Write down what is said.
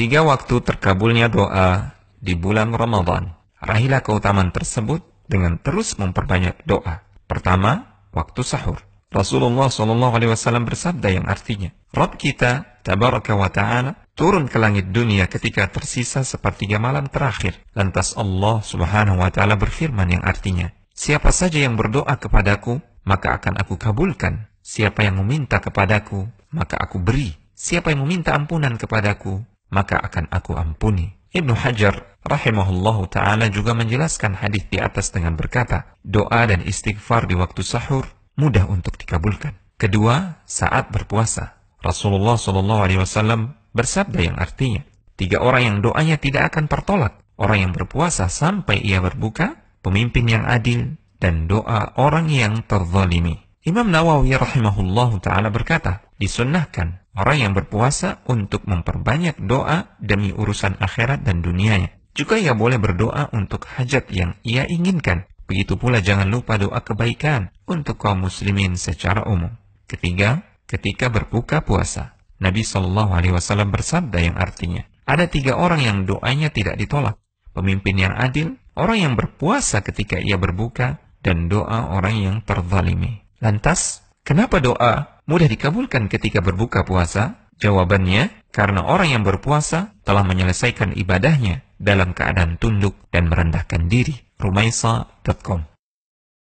Tiga waktu terkabulnya doa di bulan Ramadan. Rahilah keutamaan tersebut dengan terus memperbanyak doa. Pertama, waktu sahur. Rasulullah Shallallahu Alaihi Wasallam bersabda yang artinya, Rob kita, Tabaraka wa Ta'ala, turun ke langit dunia ketika tersisa sepertiga malam terakhir. Lantas Allah Subhanahu wa Ta'ala berfirman yang artinya, Siapa saja yang berdoa kepadaku, maka akan aku kabulkan. Siapa yang meminta kepadaku, maka aku beri. Siapa yang meminta ampunan kepadaku, maka akan aku ampuni. Ibnu Hajar rahimahullahu taala juga menjelaskan hadis di atas dengan berkata, doa dan istighfar di waktu sahur mudah untuk dikabulkan. Kedua, saat berpuasa. Rasulullah Shallallahu alaihi wasallam bersabda yang artinya, tiga orang yang doanya tidak akan tertolak, orang yang berpuasa sampai ia berbuka, pemimpin yang adil dan doa orang yang terzalimi. Imam Nawawi rahimahullahu taala berkata, disunnahkan orang yang berpuasa untuk memperbanyak doa demi urusan akhirat dan dunianya. Juga ia boleh berdoa untuk hajat yang ia inginkan. Begitu pula jangan lupa doa kebaikan untuk kaum muslimin secara umum. Ketiga, ketika berbuka puasa. Nabi Shallallahu Alaihi Wasallam bersabda yang artinya, ada tiga orang yang doanya tidak ditolak. Pemimpin yang adil, orang yang berpuasa ketika ia berbuka, dan doa orang yang terzalimi. Lantas, kenapa doa mudah dikabulkan ketika berbuka puasa? Jawabannya, karena orang yang berpuasa telah menyelesaikan ibadahnya dalam keadaan tunduk dan merendahkan diri. Rumaisa.com